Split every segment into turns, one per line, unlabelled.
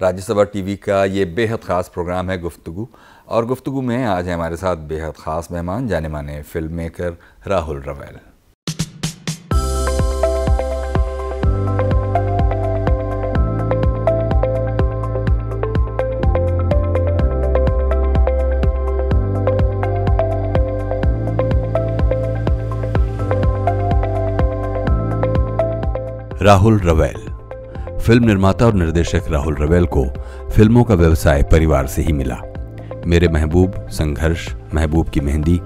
Rajya Sabha TV का ये बेहद ख़ास प्रोग्राम है गुफ्तगु और गुफ्तगु में आज हमारे साथ बेहद ख़ास मेहमान जाने माने filmmaker Rahul Rawail Rahul Rawail film निर्माता और निर्देशक राहुल रवेल को फिल्मों का व्यवसाय परिवार से ही मिला मेरे महबूब संघर्ष महबूब की मेहंदी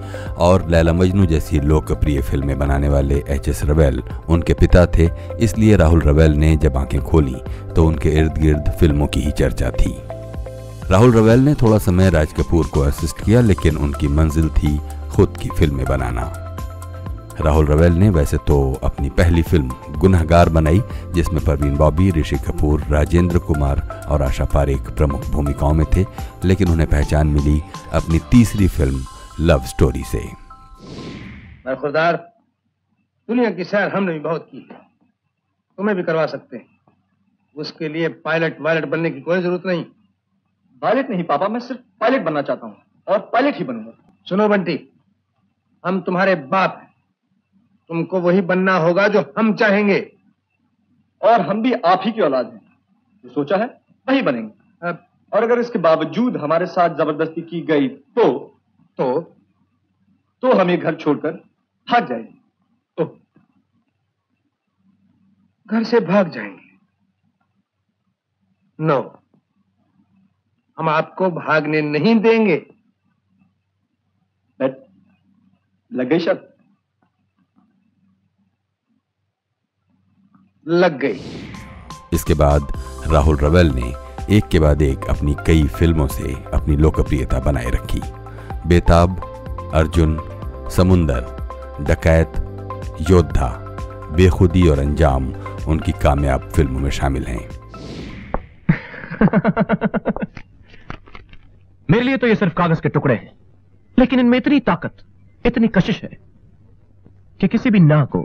और लैला मजनू जैसी लोकप्रिय फिल्में बनाने वाले एच एस रवेल उनके पिता थे इसलिए राहुल रवेल ने जब आंखें खोली तो उनके इर्द गिर्द फिल्मों की ही चर्चा थी राहुल रवेल ने थोड़ा समय राज कपूर को असिस्ट किया लेकिन उनकी मंजिल थी खुद की फिल्में बनाना राहुल रवेल ने वैसे तो अपनी पहली फिल्म गुनहगार बनाई जिसमें परवीन बॉबी ऋषि कपूर राजेंद्र कुमार और आशा पारेख प्रमुख भूमिकाओं में थे लेकिन उन्हें पहचान मिली अपनी तीसरी फिल्म लव स्टोरी से दुनिया की सैर हमने भी बहुत की है तुम्हें भी करवा सकते हैं उसके लिए पायलट वायलट बनने की कोई जरूरत नहीं पायलट नहीं पापा मैं सिर्फ पायलट बनना चाहता हूँ और पायलट ही बनूंगा सुनो बंटी हम तुम्हारे बाप हैं तुमको वही बनना होगा जो हम चाहेंगे और हम भी आप ही की औलाद हैं जो सोचा है वही बनेंगे और अगर इसके बावजूद हमारे साथ जबरदस्ती की गई तो तो तो हमें घर छोड़कर भाग जाएंगे तो घर से भाग जाएंगे नो हम आपको भागने नहीं देंगे लगे शक्त लग गई इसके बाद राहुल रवेल ने एक के बाद एक अपनी कई फिल्मों से अपनी लोकप्रियता बनाए रखी बेताब अर्जुन समुंदर डकैत योद्धा बेखुदी और अंजाम उनकी कामयाब फिल्मों में शामिल हैं मेरे लिए तो ये सिर्फ कागज के टुकड़े हैं लेकिन इनमें इतनी ताकत इतनी कशिश है कि किसी भी ना को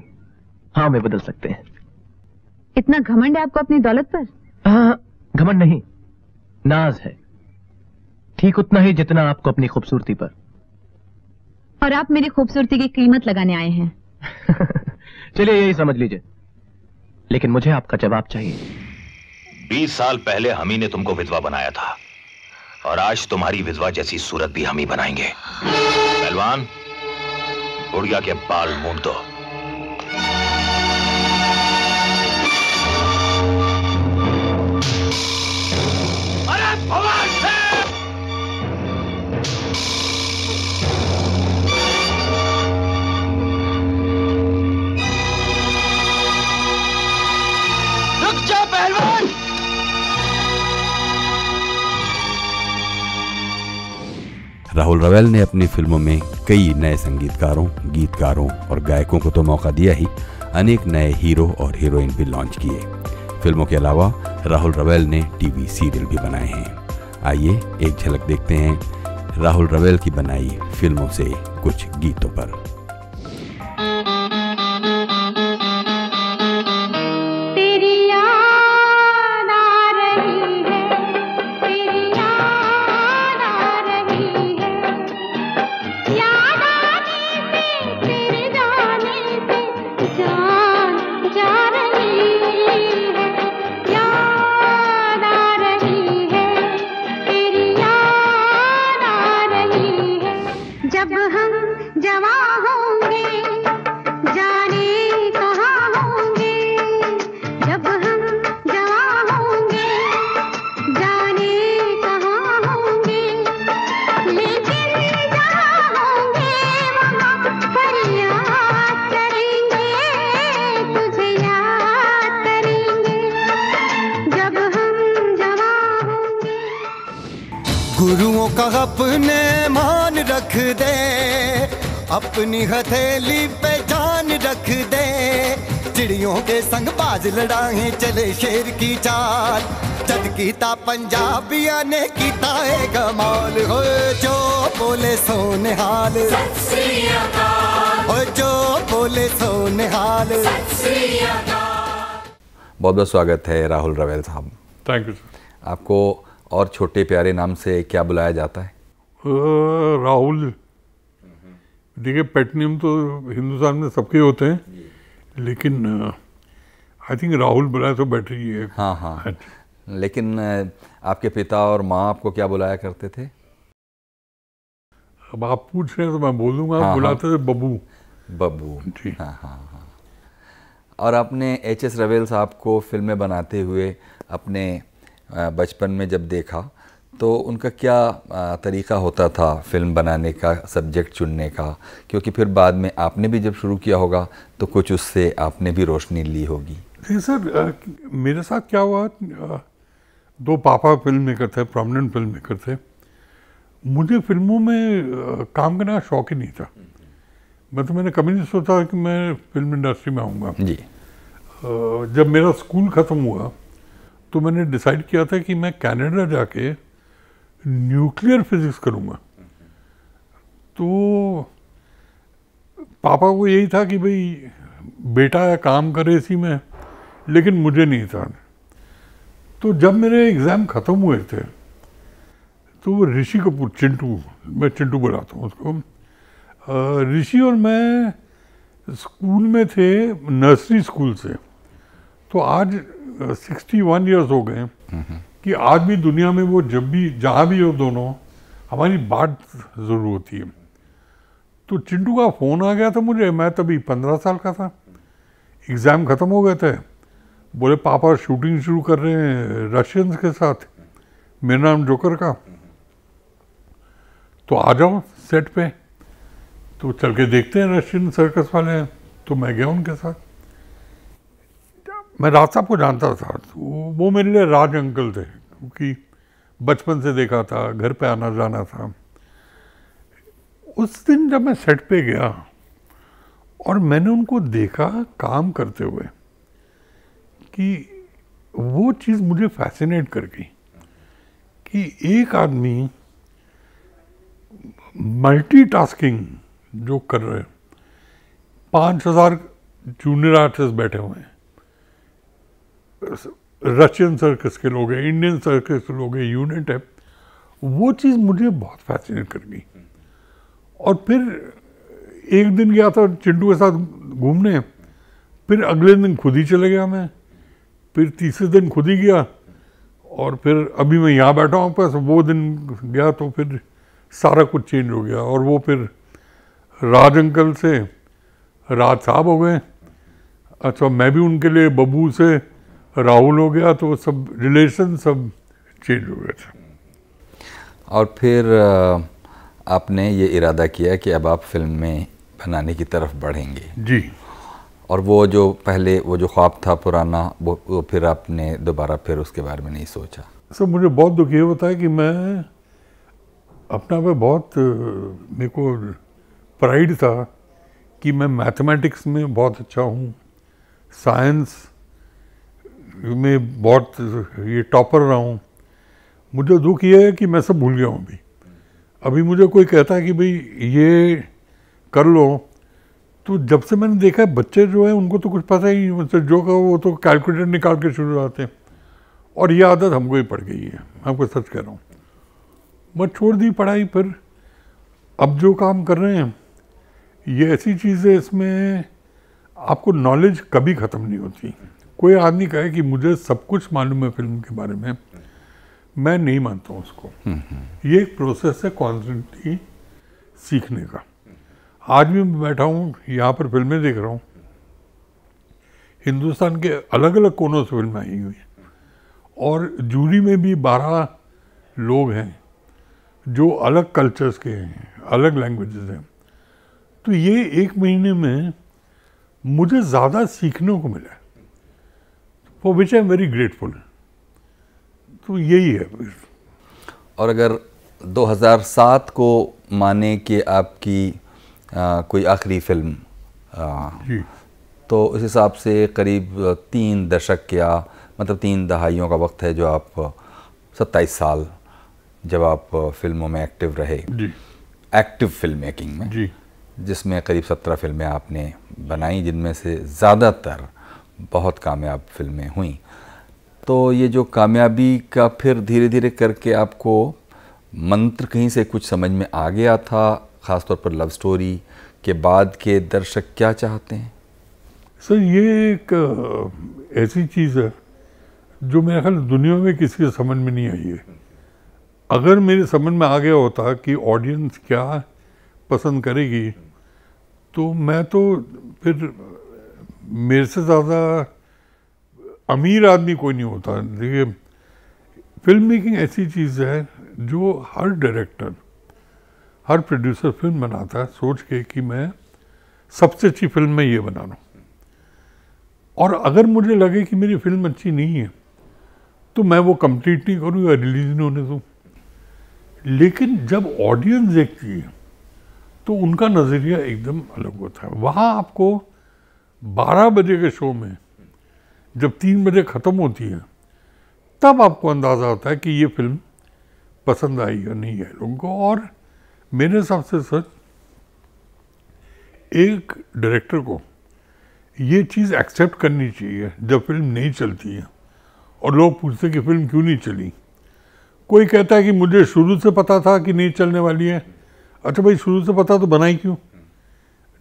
हाँ में बदल सकते हैं
इतना घमंड है आपको अपनी दौलत पर
हाँ घमंड नहीं नाज है ठीक उतना ही जितना आपको अपनी खूबसूरती पर और आप मेरी खूबसूरती की कीमत लगाने आए हैं चलिए यही समझ लीजिए लेकिन मुझे आपका जवाब चाहिए बीस साल पहले हम ही ने तुमको विधवा बनाया था और आज तुम्हारी विधवा जैसी सूरत भी हम ही बनाएंगे पहलवान उड़िया के बाल मूंद दो राहुल रवेल ने अपनी फिल्मों में कई नए संगीतकारों गीतकारों और गायकों को तो मौका दिया ही अनेक नए हीरो और हीरोइन भी लॉन्च किए फिल्मों के अलावा राहुल रवेल ने टीवी सीरियल भी बनाए हैं आइए एक झलक देखते हैं राहुल रवेल की बनाई फिल्मों से कुछ गीतों पर रख दे अपनी हथेली पे जान रख दे चिड़ियों के संग बाज लड़ाए चले शेर की चाल जद कीता पंजाबिया ने किता है कमाल हो जो बोले सोने हाल जो बोले सोने हाल बहुत बहुत स्वागत है राहुल रवेल साहब थैंक यू आपको और छोटे प्यारे नाम से क्या बुलाया जाता है
राहुल हम्म। देखिए पेटनियम तो हिंदुस्तान में सबके होते हैं लेकिन आई थिंक राहुल बुलाया तो बेटर ही है हाँ हाँ, हाँ लेकिन आपके
पिता और माँ आपको क्या बुलाया करते थे
अब आप पूछ रहे हैं तो मैं बोलूँगा हाँ, हाँ, बुलाते थे बबू
बबू जी हाँ हाँ हाँ और आपने एच एस रवेल साहब को फिल्में बनाते हुए अपने बचपन में जब देखा तो उनका क्या तरीका होता था फिल्म बनाने का सब्जेक्ट चुनने का क्योंकि फिर बाद में आपने भी जब शुरू किया होगा तो कुछ उससे आपने भी रोशनी ली
होगी सर मेरे साथ क्या हुआ दो पापा फिल्म मेकर थे प्रोमिनेंट फिल्म मेकर थे मुझे फिल्मों में काम करने का शौक ही नहीं था मैं तो मैंने कभी नहीं सोचा कि मैं फिल्म इंडस्ट्री में आऊँगा जी जब मेरा स्कूल ख़त्म हुआ तो मैंने डिसाइड किया था कि मैं कनाडा जाके न्यूक्लियर फिजिक्स करूँगा तो पापा को यही था कि भाई बेटा काम करे इसी में लेकिन मुझे नहीं था तो जब मेरे एग्ज़ाम ख़त्म हुए थे तो वो ऋषि कपूर चिंटू मैं चिंटू बुलाता हूँ उसको ऋषि और मैं स्कूल में थे नर्सरी स्कूल से तो आज सिक्सटी वन ईयर्स हो गए हम्म, हम्म। कि आज भी दुनिया में वो जब भी जहाँ भी हो दोनों हमारी बात ज़रूर होती है तो चिंटू का फ़ोन आ गया था मुझे मैं तभी पंद्रह साल का था एग्ज़ाम ख़त्म हो गए थे बोले पापा शूटिंग शुरू कर रहे हैं रशियंस के साथ मेरा नाम जोकर का तो आ जाओ सेट पे तो चल के देखते हैं रशियन सर्कस वाले हैं तो मैं गया उनके साथ मैं राज साहब को जानता था तो वो मेरे लिए राज अंकल थे क्योंकि बचपन से देखा था घर पे आना जाना था उस दिन जब मैं सेट पे गया और मैंने उनको देखा काम करते हुए कि वो चीज़ मुझे फैसिनेट कर गई कि एक आदमी मल्टीटास्किंग जो कर रहे हैं पाँच हज़ार जूनियर आर्टिस्ट बैठे हुए हैं रशियन सर्कस के लोग हैं इंडियन सर्कस के लोग हैं यूनिट है वो चीज़ मुझे बहुत फैसिनेट कर गई और फिर एक दिन गया था चिंटू के साथ घूमने फिर अगले दिन खुद ही चले गया मैं फिर तीसरे दिन खुद ही गया और फिर अभी मैं यहाँ बैठा हूँ बस वो दिन गया तो फिर सारा कुछ चेंज हो गया और वो फिर राज अंकल से राज साहब हो गए अच्छा मैं भी उनके लिए बबू से राहुल हो गया तो सब रिलेशन सब चेंज हो गया
था और फिर आपने ये इरादा किया कि अब आप फिल्म में बनाने की तरफ बढ़ेंगे जी और वो जो पहले वो जो ख्वाब था पुराना वो, वो फिर आपने दोबारा फिर उसके बारे में नहीं सोचा
सर मुझे बहुत दुख ये होता है कि मैं अपना में बहुत मेरे को प्राइड था कि मैं मैथमेटिक्स में बहुत अच्छा हूँ साइंस में बहुत ये टॉपर रहा हूँ मुझे दुख ये है कि मैं सब भूल गया हूँ अभी अभी मुझे कोई कहता है कि भाई ये कर लो तो जब से मैंने देखा है बच्चे जो है उनको तो कुछ पता ही नहीं मतलब जो कहो वो तो कैलकुलेटर निकाल के शुरू जाते हैं और ये आदत हमको ही पड़ गई है मैं आपको सच कह रहा हूँ मैं छोड़ दी पढ़ाई फिर अब जो काम कर रहे हैं ये ऐसी चीज़ है इसमें आपको नॉलेज कभी ख़त्म नहीं होती कोई आदमी कहे कि मुझे सब कुछ मालूम है फिल्म के बारे में मैं नहीं मानता हूँ उसको ये एक प्रोसेस है कॉन्सटेंटली सीखने का आज भी मैं बैठा हूँ यहाँ पर फिल्में देख रहा हूँ हिंदुस्तान के अलग अलग कोनों से फिल्में आई हुई हैं और जूरी में भी बारह लोग हैं जो अलग कल्चर्स के हैं अलग लैंग्वेजेस हैं तो ये एक महीने में मुझे ज़्यादा सीखने को मिला for which I am very grateful तो यही है
और अगर 2007 को माने कि आपकी आ, कोई आखिरी फिल्म आ, जी तो उस हिसाब से करीब तीन दशक या मतलब तीन दहाइयों का वक्त है जो आप सत्ताईस साल जब आप फिल्मों में एक्टिव रहे जी एक्टिव फिल्म मेकिंग में जी जिसमें करीब सत्रह फिल्में आपने बनाई जिनमें से ज़्यादातर बहुत कामयाब फिल्में हुई तो ये जो कामयाबी का फिर धीरे धीरे करके आपको मंत्र कहीं से कुछ समझ में आ गया था ख़ासतौर पर लव स्टोरी के बाद के दर्शक क्या चाहते हैं
सर ये एक ऐसी चीज़ है जो मेरे ख्याल दुनिया में किसी के समझ में नहीं आई है अगर मेरे समझ में आ गया होता कि ऑडियंस क्या पसंद करेगी तो मैं तो फिर मेरे से ज़्यादा अमीर आदमी कोई नहीं होता देखिए फिल्म मेकिंग ऐसी चीज़ है जो हर डायरेक्टर हर प्रोड्यूसर फिल्म बनाता है सोच के कि मैं सबसे अच्छी फिल्म में ये बना लूँ और अगर मुझे लगे कि मेरी फिल्म अच्छी नहीं है तो मैं वो कंप्लीट नहीं करूँ या रिलीज नहीं होने दूँ लेकिन जब ऑडियंस देखती है तो उनका नज़रिया एकदम अलग होता है वहाँ आपको 12 बजे के शो में जब तीन बजे ख़त्म होती है तब आपको अंदाज़ा होता है कि ये फिल्म पसंद आई या नहीं है लोगों को और मेरे हिसाब से सच एक डायरेक्टर को ये चीज़ एक्सेप्ट करनी चाहिए जब फिल्म नहीं चलती है और लोग पूछते कि फिल्म क्यों नहीं चली कोई कहता है कि मुझे शुरू से पता था कि नहीं चलने वाली है अच्छा भाई शुरू से पता तो बनाई क्यों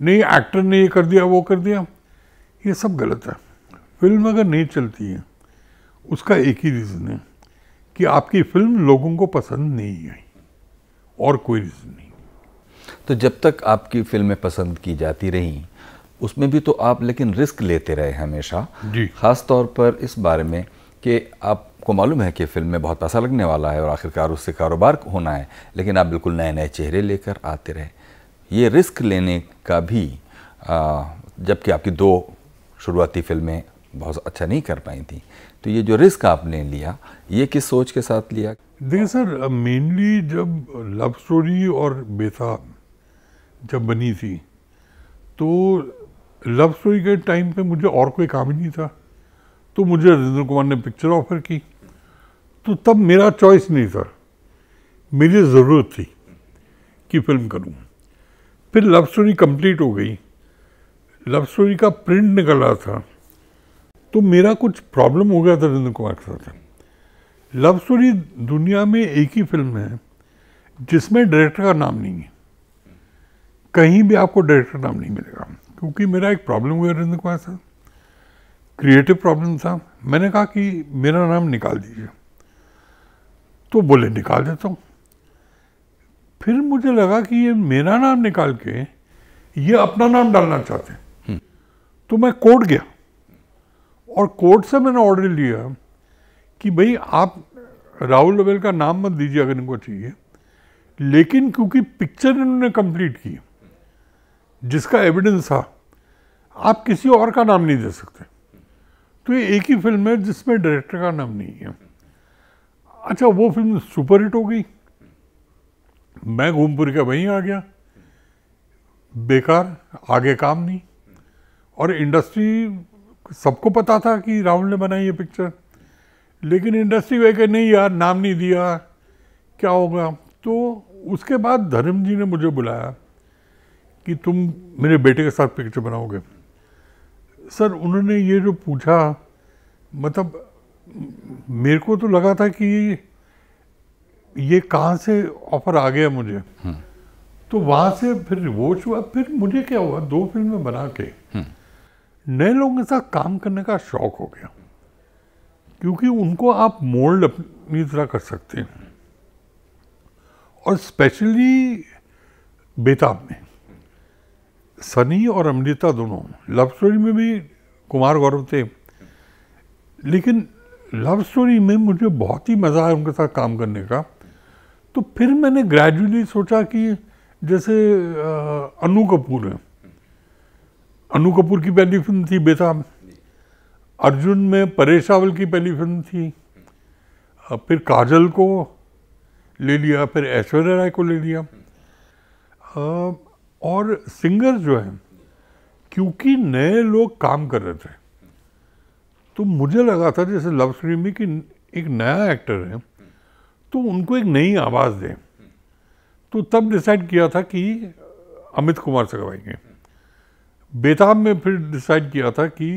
नहीं एक्टर ने ये कर दिया वो कर दिया ये सब गलत है फिल्म अगर नहीं चलती है उसका एक ही रीज़न है कि आपकी फिल्म लोगों को पसंद नहीं आई और कोई रीज़न नहीं तो जब
तक आपकी फिल्में पसंद की जाती रहीं उसमें भी तो आप लेकिन रिस्क लेते रहे हमेशा जी ख़ास तौर पर इस बारे में कि आपको मालूम है कि फिल्म में बहुत पैसा लगने वाला है और आखिरकार उससे कारोबार होना है लेकिन आप बिल्कुल नए नए चेहरे लेकर आते रहे ये रिस्क लेने का भी जबकि आपकी दो शुरुआती फिल्में बहुत अच्छा नहीं कर पाई थी तो ये जो रिस्क आपने लिया ये किस सोच के साथ लिया
देखिए सर मेनली जब लव स्टोरी और बेसाब जब बनी थी तो लव स्टोरी के टाइम पे मुझे और कोई काम ही नहीं था तो मुझे राजेंद्र कुमार ने पिक्चर ऑफर की तो तब मेरा चॉइस नहीं था मेरी ज़रूरत थी कि फिल्म करूं फिर लव स्टोरी कंप्लीट हो गई लव स्टोरी का प्रिंट निकल रहा था तो मेरा कुछ प्रॉब्लम हो गया था रविंद्र कुमार के साथ लव स्टोरी दुनिया में एक ही फिल्म है जिसमें डायरेक्टर का नाम नहीं है कहीं भी आपको डायरेक्टर नाम नहीं मिलेगा क्योंकि मेरा एक प्रॉब्लम हुआ रविंद्र कुमार साहब क्रिएटिव प्रॉब्लम था मैंने कहा कि मेरा नाम निकाल दीजिए तो बोले निकाल देता हूँ फिर मुझे लगा कि ये मेरा नाम निकाल के ये अपना नाम डालना चाहते हैं तो मैं कोर्ट गया और कोर्ट से मैंने ऑर्डर लिया कि भाई आप राहुल अवेल का नाम मत दीजिए अगर इनको चाहिए लेकिन क्योंकि पिक्चर इन्होंने कंप्लीट की जिसका एविडेंस था आप किसी और का नाम नहीं दे सकते तो ये एक ही फिल्म है जिसमें डायरेक्टर का नाम नहीं है अच्छा वो फिल्म सुपर हिट हो गई मैं घूमपुर के वहीं आ गया बेकार आगे काम नहीं और इंडस्ट्री सबको पता था कि राहुल ने बनाई ये पिक्चर लेकिन इंडस्ट्री वे के नहीं यार नाम नहीं दिया क्या होगा तो उसके बाद धर्म जी ने मुझे बुलाया कि तुम मेरे बेटे के साथ पिक्चर बनाओगे सर उन्होंने ये जो पूछा मतलब मेरे को तो लगा था कि ये कहाँ से ऑफर आ गया मुझे हम्म। तो वहाँ से फिर रिवोच हुआ फिर मुझे क्या हुआ दो फिल्में बना के हम्म। नए लोगों के साथ काम करने का शौक हो गया क्योंकि उनको आप मोल्ड अपनी तरह कर सकते हैं और स्पेशली बेताब में सनी और अमृता दोनों लव स्टोरी में भी कुमार गौरव थे लेकिन लव स्टोरी में मुझे बहुत ही मज़ा आया उनके साथ काम करने का तो फिर मैंने ग्रेजुअली सोचा कि जैसे अनु कपूर हैं अनु कपूर की पहली फिल्म थी बेताब अर्जुन में परेश रावल की पहली फिल्म थी फिर काजल को ले लिया फिर ऐश्वर्या राय को ले लिया और सिंगर जो हैं क्योंकि नए लोग काम कर रहे थे तो मुझे लगा था जैसे लव स्टोरी में कि एक नया एक्टर है तो उनको एक नई आवाज़ दें तो तब डिसाइड किया था कि अमित कुमार से करवाएंगे बेताब में फिर डिसाइड किया था कि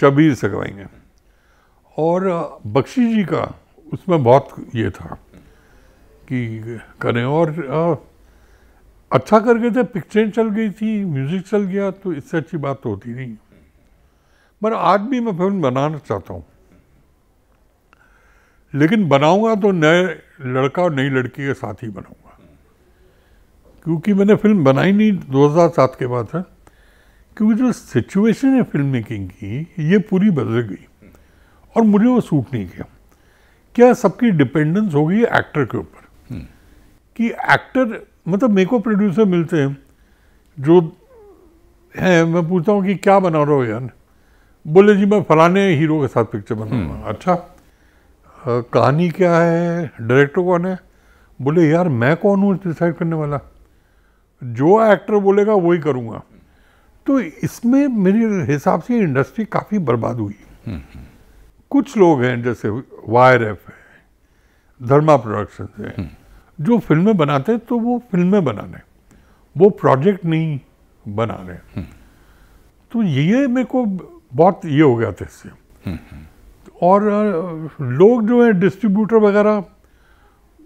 शबीर से कराएंगे और बख्शी जी का उसमें बहुत ये था कि करें और अच्छा कर गए थे पिक्चरें चल गई थी म्यूज़िक चल गया तो इससे अच्छी बात तो होती नहीं मगर आज भी मैं फिल्म बनाना चाहता हूँ लेकिन बनाऊंगा तो नए लड़का और नई लड़की के साथ ही बनाऊंगा क्योंकि मैंने फिल्म बनाई नहीं 2007 के बाद है क्योंकि जो सिचुएशन है फिल्म मेकिंग की ये पूरी बदल गई और मुझे वो सूट नहीं किया क्या सबकी डिपेंडेंस हो गई एक्टर के ऊपर हम्म। कि एक्टर मतलब मेरे को प्रोड्यूसर मिलते हैं जो हैं मैं पूछता हूँ कि क्या बना रहे हो यार बोले जी मैं फलाने हीरो के साथ पिक्चर बना रहा हूँ हम्म। अच्छा आ, कहानी क्या है डायरेक्टर कौन है बोले यार मैं कौन हूँ डिसाइड करने वाला जो एक्टर बोलेगा वही करूँगा तो इसमें मेरे हिसाब से इंडस्ट्री काफ़ी बर्बाद हुई हम्म, कुछ लोग हैं जैसे वायर एफ है धर्मा प्रोडक्शन है हम्म। जो फिल्में बनाते हैं तो वो फिल्में बना रहे वो प्रोजेक्ट नहीं बना रहे हम्म। तो ये मेरे को बहुत ये हो गया था इससे और लोग जो है डिस्ट्रीब्यूटर वगैरह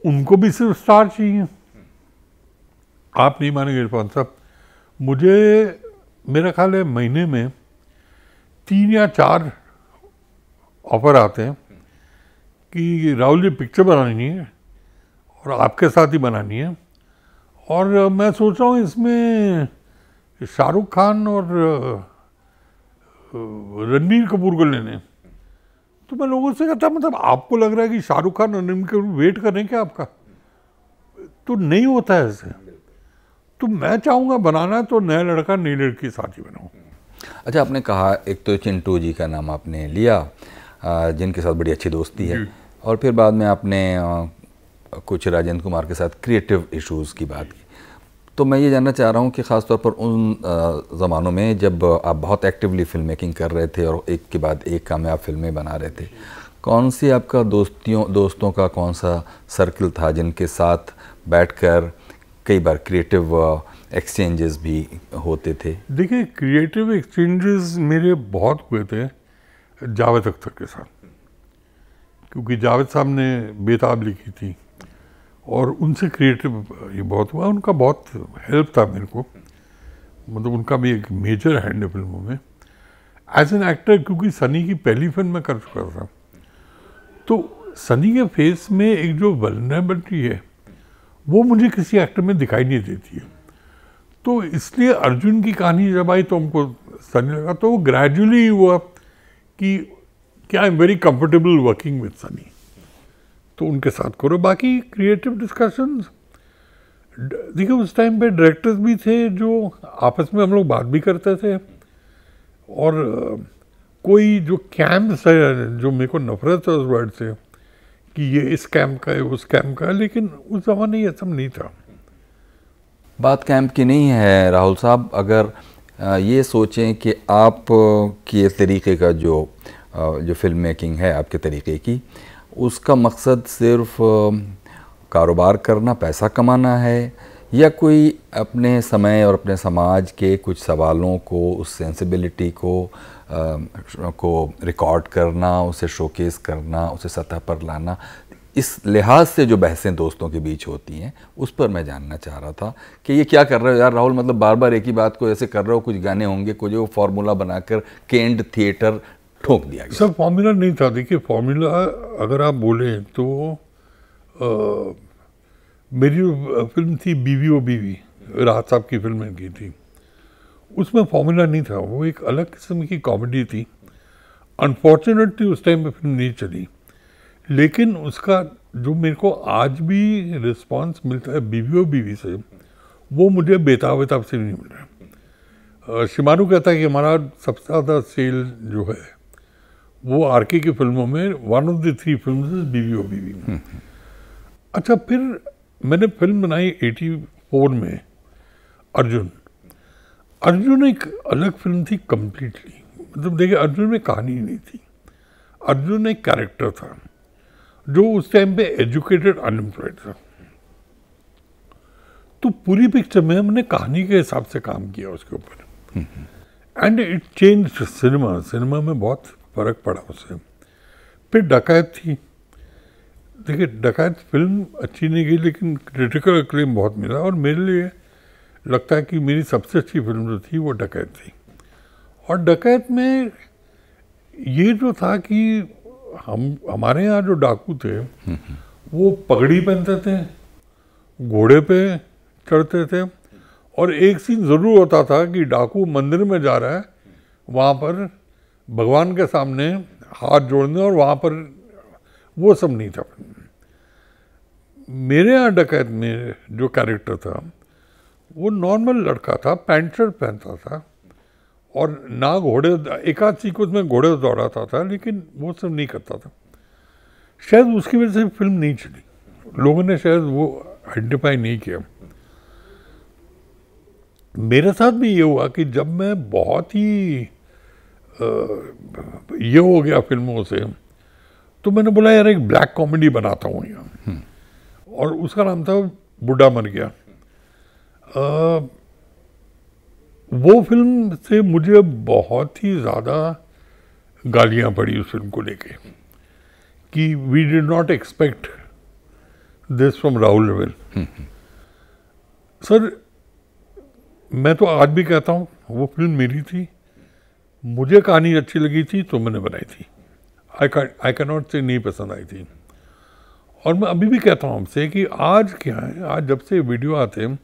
उनको भी सिर्फ स्टार चाहिए आप नहीं मानेंगे इरफान साहब मुझे मेरा ख्याल है महीने में तीन या चार ऑफर आते हैं कि राहुल जी पिक्चर बनानी है और आपके साथ ही बनानी है और मैं सोच रहा हूँ इसमें शाहरुख खान और रणबीर कपूर को लेने तो मैं लोगों से कहता मतलब आपको लग रहा है कि शाहरुख खान और रणबीर कपूर वेट करें क्या आपका तो नहीं होता है ऐसे तो मैं चाहूँगा बनाना तो नया लड़का नई लड़की साथ ही बनाऊँ
अच्छा आपने कहा एक तो चिंटू जी का नाम आपने लिया जिनके साथ बड़ी अच्छी दोस्ती है और फिर बाद में आपने कुछ राजेंद्र कुमार के साथ क्रिएटिव इश्यूज़ की बात की तो मैं ये जानना चाह रहा हूँ कि ख़ासतौर पर उन ज़मानों में जब आप बहुत एक्टिवली फिल्म मेकिंग कर रहे थे और एक के बाद एक कामयाब फिल्में बना रहे थे कौन सी आपका दोस्तियों दोस्तों का कौन सा सर्कल था जिनके साथ बैठकर कई बार क्रिएटिव एक्सचेंजेस uh, भी होते थे
देखिए क्रिएटिव एक्सचेंजेस मेरे बहुत हुए थे जावेद अख्तर के साथ क्योंकि जावेद साहब ने बेताब लिखी थी और उनसे क्रिएटिव uh, ये बहुत हुआ उनका बहुत हेल्प था मेरे को मतलब उनका भी एक मेजर हैंड है फिल्मों में एज एन एक्टर क्योंकि सनी की पहली फिल्म मैं कर चुका था तो सनी के फेस में एक जो वलनेबिलिटी है वो मुझे किसी एक्टर में दिखाई नहीं देती है तो इसलिए अर्जुन की कहानी जब आई तो हमको सनी लगा तो वो ग्रेजुअली हुआ कि क्या I am very comfortable working with Sunny तो उनके साथ करो बाकी क्रिएटिव डिस्कशन देखिए उस टाइम पे डायरेक्टर्स भी थे जो आपस में हम लोग बात भी करते थे और कोई जो कैम्प है जो मेरे को नफरत है उस वर्ड से कि ये स्कैम का है वो स्कैम का है लेकिन उस ज़माने ये सब नहीं था बात
कैंप की नहीं है राहुल साहब अगर ये सोचें कि आप के तरीके का जो जो फिल्म मेकिंग है आपके तरीके की उसका मकसद सिर्फ कारोबार करना पैसा कमाना है या कोई अपने समय और अपने समाज के कुछ सवालों को उस सेंसिबिलिटी को को रिकॉर्ड करना उसे शोकेस करना उसे सतह पर लाना इस लिहाज से जो बहसें दोस्तों के बीच होती हैं उस पर मैं जानना चाह रहा था कि ये क्या कर रहे हो यार राहुल मतलब बार बार एक ही बात को ऐसे कर रहे हो कुछ गाने होंगे कुछ वो फार्मूला बनाकर केंड थिएटर
ठोक दिया गया सर फार्मूला नहीं था देखिए फार्मूला अगर आप बोलें तो आ, मेरी फिल्म थी बीवी ओ बीवी राहत साहब की फिल्म की थी उसमें फॉर्मूला नहीं था वो एक अलग किस्म की कॉमेडी थी अनफॉर्चुनेटली उस टाइम में फिल्म नहीं चली लेकिन उसका जो मेरे को आज भी रिस्पांस मिलता है बीवी बीवी से वो मुझे बेताब बेताब से नहीं मिल रहा शिमारू कहता है कि हमारा सबसे ज़्यादा सेल जो है वो आर के की फिल्मों में one of the three film Biwi O बीवी अच्छा फिर मैंने फिल्म बनाई एटी फोर में अर्जुन अर्जुन एक अलग फिल्म थी कम्प्लीटली मतलब देखिए अर्जुन में कहानी नहीं थी अर्जुन एक कैरेक्टर था जो उस टाइम पे एजुकेटेड अनएम्प्लॉयड था तो पूरी पिक्चर में हमने कहानी के हिसाब से काम किया उसके ऊपर and it change cinema cinema में बहुत फर्क पड़ा उससे फिर डकैत थी देखिए डकैत फिल्म अच्छी नहीं गई लेकिन क्रिटिकल क्लेम बहुत मिला और मेरे लिए लगता है कि मेरी सबसे अच्छी फिल्म जो थी वो डकैत थी और डकैत में ये जो था कि हम हमारे यहाँ जो डाकू थे वो पगड़ी पहनते थे घोड़े पे चढ़ते थे और एक सीन ज़रूर होता था कि डाकू मंदिर में जा रहा है वहाँ पर भगवान के सामने हाथ जोड़ने और वहाँ पर वो सब नहीं था मेरे यहाँ डकैत में जो कैरेक्टर था वो नॉर्मल लड़का था पैंटर पहनता था और ना घोड़े एक को उसमें घोड़े दौड़ाता था लेकिन वो सब नहीं करता था शायद उसकी वजह से फिल्म नहीं चली लोगों ने शायद वो आइडेंटिफाई नहीं किया मेरे साथ भी ये हुआ कि जब मैं बहुत ही आ, ये हो गया फिल्मों से तो मैंने बोला यार एक ब्लैक कॉमेडी बनाता हूँ यहाँ हम्म। और उसका नाम था बुढ़ा मर गया आ, वो फिल्म से मुझे बहुत ही ज़्यादा गालियाँ पड़ी उस फिल्म को लेके कि we did not expect this from Rahul Rawail sir मैं तो आज भी कहता हूँ वो फिल्म मेरी थी मुझे कहानी अच्छी लगी थी तो मैंने बनाई थी आई आई कैन नॉट से नहीं पसंद आई थी और मैं अभी भी कहता हूँ आपसे कि आज क्या है आज जब से वीडियो आते हैं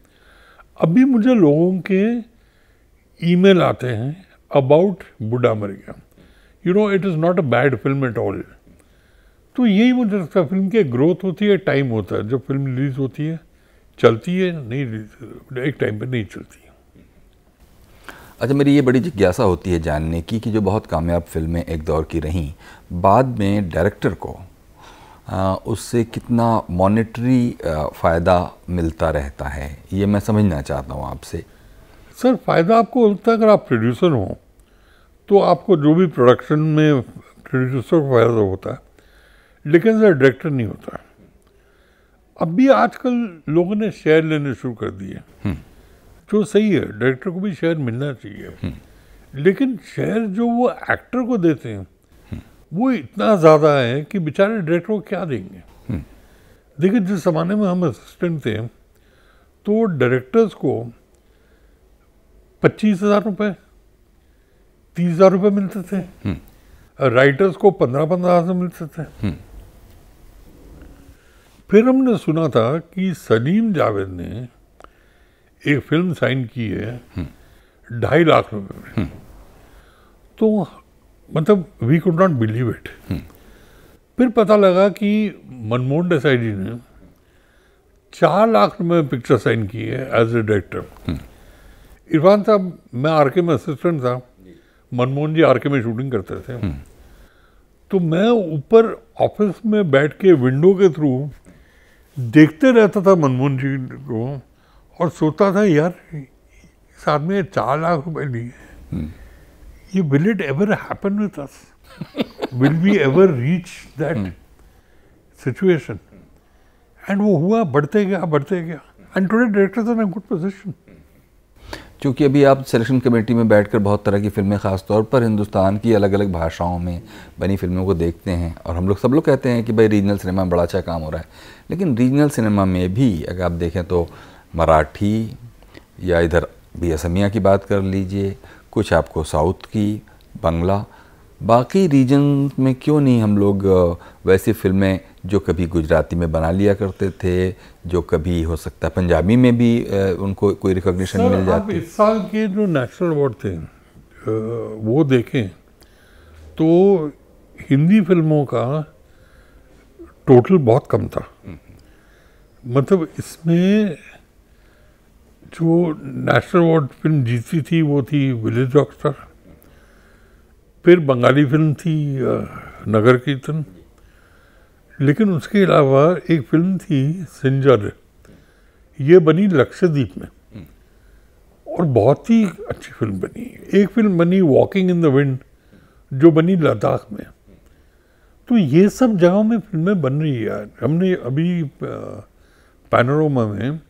अभी मुझे लोगों के ईमेल आते हैं अबाउट बुढ़ा गया you know it is not a bad film at all तो यही मुझे लगता है फिल्म की ग्रोथ होती है टाइम होता है जब फिल्म रिलीज होती है चलती है नहीं एक टाइम पर नहीं चलती
अच्छा मेरी ये बड़ी जिज्ञासा होती है जानने की कि जो बहुत कामयाब फिल्में एक दौर की रहीं बाद में डायरेक्टर को उससे कितना मॉनेटरी फ़ायदा मिलता रहता है ये मैं समझना चाहता हूँ आपसे
सर फ़ायदा आपको मिलता है अगर आप प्रोड्यूसर हों तो आपको जो भी प्रोडक्शन में प्रोड्यूसर को फ़ायदा तो होता है लेकिन सर डायरेक्टर नहीं होता अब भी आजकल लोगों ने शेयर लेने शुरू कर दिए जो हम्म। तो सही है डायरेक्टर को भी शेयर मिलना चाहिए हम्म। लेकिन शेयर जो वो एक्टर को देते हैं वो इतना ज़्यादा है कि बेचारे डायरेक्टर को क्या देंगे हम्म। देखिए जिस ज़माने में हम असिस्टेंट थे तो डायरेक्टर्स को पच्चीस हज़ार रुपये तीस हज़ार रुपये मिलते थे हम्म। राइटर्स को पंद्रह पंद्रह हज़ार मिलते थे हम्म। फिर हमने सुना था कि सलीम जावेद ने एक फिल्म साइन की है ढाई लाख रुपए में तो मतलब we could not believe it फिर पता लगा कि मनमोहन देसाई जी ने चार लाख रुपये में पिक्चर साइन की है एज ए डायरेक्टर इरफान साहब मैं आर के में असिस्टेंट था मनमोहन जी आर के में शूटिंग करते थे hmm. तो मैं ऊपर ऑफिस में बैठ के विंडो के थ्रू देखते रहता था मनमोहन जी को और सोचता था यार इस आदमी ने चार लाख रुपए लिए hmm. Yeah, will it ever happen with us? will we ever reach that hmm. situation? And वो हुआ बढ़ते गया बढ़ते गया and today directors are in good position
क्योंकि अभी आप सिलेक्शन कमेटी में बैठकर बहुत तरह की फिल्में ख़ास तौर पर हिंदुस्तान की अलग अलग भाषाओं में बनी फिल्मों को देखते हैं और हम लोग सब लोग कहते हैं कि भाई रीजनल सिनेमा में बड़ा अच्छा काम हो रहा है लेकिन रीजनल सिनेमा में भी अगर आप देखें तो मराठी या इधर भी असमिया की बात कर लीजिए कुछ आपको साउथ की बंगला बाकी रीजन में क्यों नहीं हम लोग वैसी फिल्में जो कभी गुजराती में बना लिया करते थे जो कभी हो सकता है पंजाबी में भी उनको कोई रिकॉग्निशन मिल जाती
इस साल के जो नेशनल अवार्ड थे वो देखें तो हिंदी फिल्मों का टोटल बहुत कम था मतलब इसमें जो नेशनल अवार्ड फिल्म जीती थी वो थी विलेज डॉक्टर फिर बंगाली फिल्म थी नगर कीर्तन लेकिन उसके अलावा एक फिल्म थी सिंजर ये बनी लक्षद्वीप में और बहुत ही अच्छी फिल्म बनी एक फिल्म बनी वॉकिंग इन द विंड जो बनी लद्दाख में तो ये सब जगहों में फिल्में बन रही है हमने अभी पैनोरमा में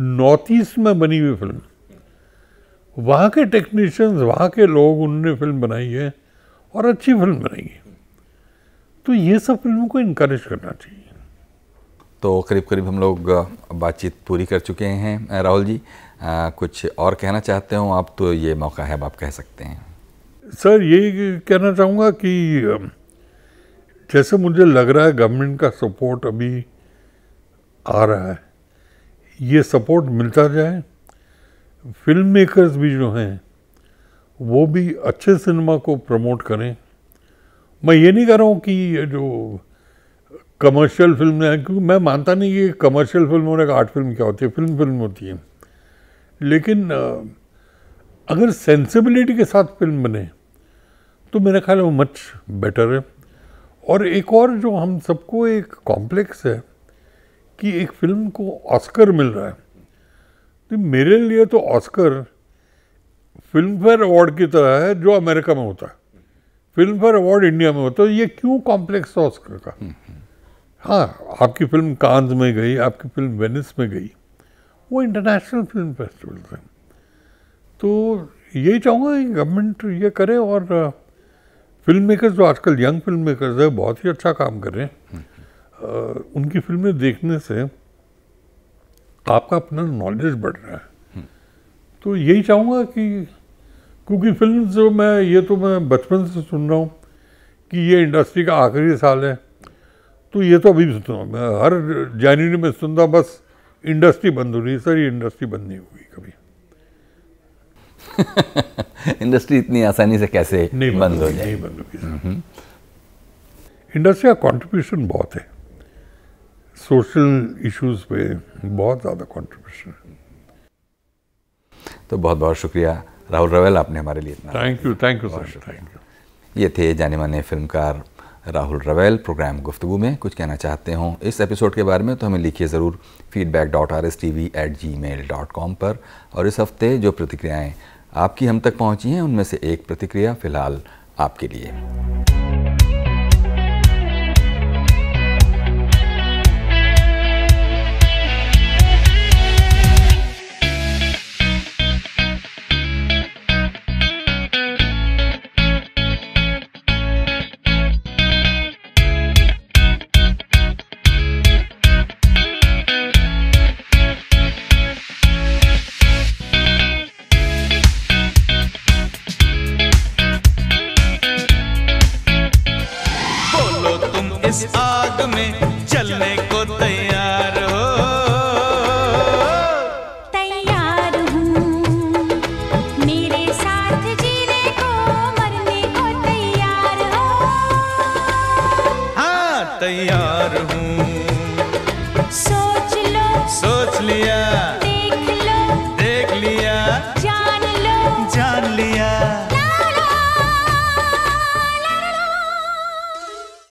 नॉर्थ ईस्ट में बनी हुई फिल्म वहाँ के टेक्नीशियंस वहाँ के लोग उनने फिल्म बनाई है और अच्छी फिल्म बनाई है तो ये सब फिल्मों को इनक्रेज करना चाहिए
तो करीब करीब हम लोग बातचीत पूरी कर चुके हैं राहुल जी आ, कुछ और
कहना चाहते हो आप तो ये मौका है आप कह सकते हैं सर यही कहना चाहूँगा कि जैसे मुझे लग रहा है गवर्नमेंट का सपोर्ट अभी आ रहा है ये सपोर्ट मिलता जाए फिल्म मेकर्स भी जो हैं वो भी अच्छे सिनेमा को प्रमोट करें मैं ये नहीं कह रहा हूँ कि ये जो कमर्शियल फिल्म है क्योंकि मैं मानता नहीं कि कमर्शियल फिल्म होने का आर्ट फिल्म क्या होती है फिल्म फिल्म होती है लेकिन अगर सेंसिबिलिटी के साथ फिल्म बने तो मेरा ख्याल है वो मच बेटर है और एक और जो हम सबको एक कॉम्प्लेक्स है कि एक फिल्म को ऑस्कर मिल रहा है तो मेरे लिए तो ऑस्कर फिल्म फेयर अवार्ड की तरह है जो अमेरिका में होता है फिल्म फेयर अवार्ड इंडिया में होता है ये क्यों कॉम्प्लेक्स था ऑस्कर का हम्म, हम्म। हाँ आपकी फिल्म कांस में गई आपकी फिल्म वेनिस में गई वो इंटरनेशनल फिल्म फेस्टिवल थे तो यही चाहूँगा कि गवर्नमेंट ये करे और फिल्म uh, मेकर्स जो आजकल यंग फिल्म मेकर्स है बहुत ही अच्छा काम कर रहे हैं हम्म। उनकी फिल्में देखने से आपका अपना नॉलेज बढ़ रहा है हम्म। तो यही चाहूँगा कि क्योंकि फिल्म जो मैं ये तो मैं बचपन से सुन रहा हूँ कि ये इंडस्ट्री का आखिरी साल है तो ये तो अभी भी सुनता हूँ मैं हर जनवरी में सुनता बस इंडस्ट्री बंद हो रही है सर ये इंडस्ट्री बंद नहीं होगी कभी
इंडस्ट्री इतनी आसानी से कैसे नहीं बंद हो जाए नहीं बंद होगी
इंडस्ट्री हम्म। का कॉन्ट्रीब्यूशन बहुत है सोशल इश्यूज पे बहुत ज़्यादा कंट्रीब्यूशन है तो
बहुत बहुत शुक्रिया राहुल रवेल आपने हमारे लिए इतना thank you thank you thank you ये थे जाने माने फिल्मकार राहुल रवेल प्रोग्राम गुफ्तु में कुछ कहना चाहते हों इस एपिसोड के बारे में तो हमें लिखिए ज़रूर feedback dot R S T V at gmail dot com पर और इस हफ्ते जो प्रतिक्रियाएँ आपकी हम तक पहुँची हैं उनमें से एक प्रतिक्रिया फ़िलहाल आपके लिए